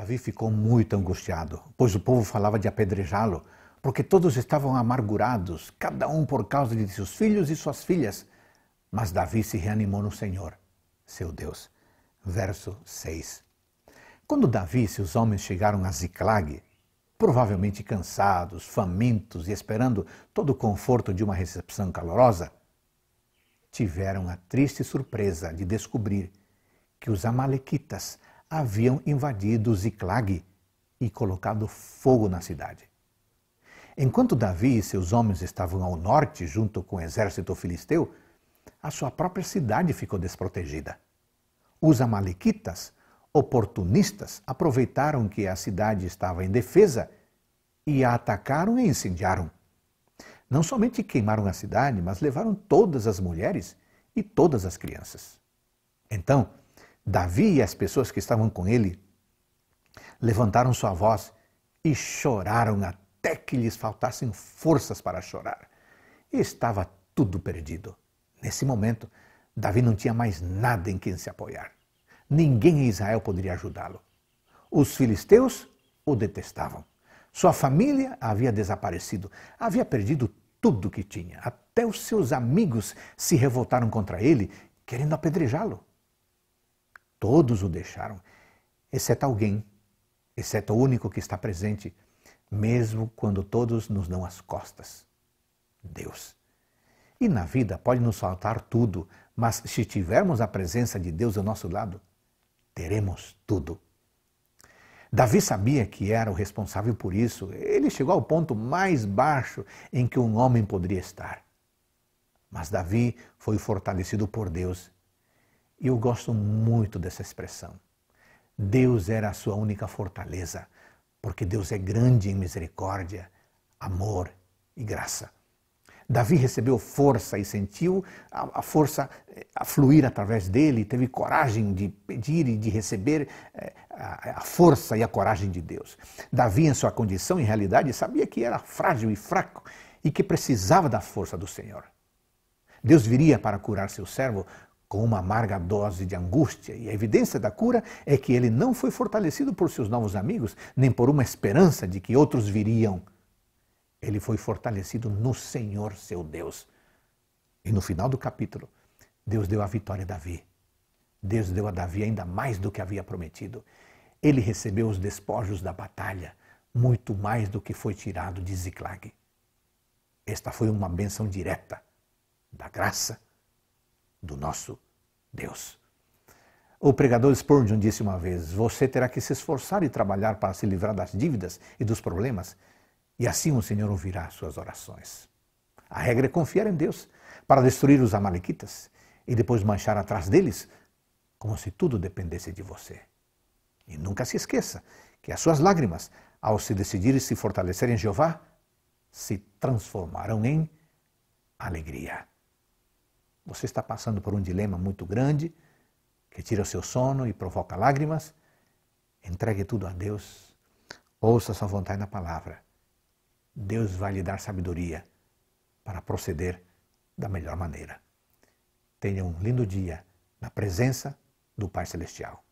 Davi ficou muito angustiado, pois o povo falava de apedrejá-lo, porque todos estavam amargurados, cada um por causa de seus filhos e suas filhas. Mas Davi se reanimou no Senhor, seu Deus. Verso 6. Quando Davi e seus homens chegaram a Ziclag, provavelmente cansados, famintos e esperando todo o conforto de uma recepção calorosa, tiveram a triste surpresa de descobrir que os amalequitas haviam invadido Ziclag e colocado fogo na cidade. Enquanto Davi e seus homens estavam ao norte, junto com o exército filisteu, a sua própria cidade ficou desprotegida. Os amalequitas, oportunistas, aproveitaram que a cidade estava em defesa e a atacaram e incendiaram. Não somente queimaram a cidade, mas levaram todas as mulheres e todas as crianças. Então, Davi e as pessoas que estavam com ele levantaram sua voz e choraram até que lhes faltassem forças para chorar. Estava tudo perdido. Nesse momento, Davi não tinha mais nada em quem se apoiar. Ninguém em Israel poderia ajudá-lo. Os filisteus o detestavam. Sua família havia desaparecido, havia perdido tudo o que tinha. Até os seus amigos se revoltaram contra ele, querendo apedrejá-lo. Todos o deixaram, exceto alguém, exceto o único que está presente, mesmo quando todos nos dão as costas: Deus. E na vida pode nos faltar tudo, mas se tivermos a presença de Deus ao nosso lado, teremos tudo. Davi sabia que era o responsável por isso. Ele chegou ao ponto mais baixo em que um homem poderia estar. Mas Davi foi fortalecido por Deus e eu gosto muito dessa expressão. Deus era a sua única fortaleza, porque Deus é grande em misericórdia, amor e graça. Davi recebeu força e sentiu a, força eh, a fluir através dele, teve coragem de pedir e de receber eh, a, força e a coragem de Deus. Davi, em sua condição e realidade, sabia que era frágil e fraco e que precisava da força do Senhor. Deus viria para curar seu servo com uma amarga dose de angústia, e a evidência da cura é que ele não foi fortalecido por seus novos amigos, nem por uma esperança de que outros viriam. Ele foi fortalecido no Senhor seu Deus. E no final do capítulo, Deus deu a vitória a Davi. Deus deu a Davi ainda mais do que havia prometido. Ele recebeu os despojos da batalha, muito mais do que foi tirado de Ziclag. Esta foi uma benção direta da graça do nosso Deus. O pregador Spurgeon disse uma vez: Você terá que se esforçar e trabalhar para se livrar das dívidas e dos problemas, e assim o Senhor ouvirá suas orações. A regra é confiar em Deus para destruir os Amalequitas e depois manchar atrás deles, como se tudo dependesse de você. E nunca se esqueça que as suas lágrimas, ao se decidir e se fortalecer em Jeová, se transformarão em alegria. Você está passando por um dilema muito grande que tira o seu sono e provoca lágrimas. Entregue tudo a Deus. Ouça sua vontade na palavra. Deus vai lhe dar sabedoria para proceder da melhor maneira. Tenha um lindo dia na presença do Pai Celestial.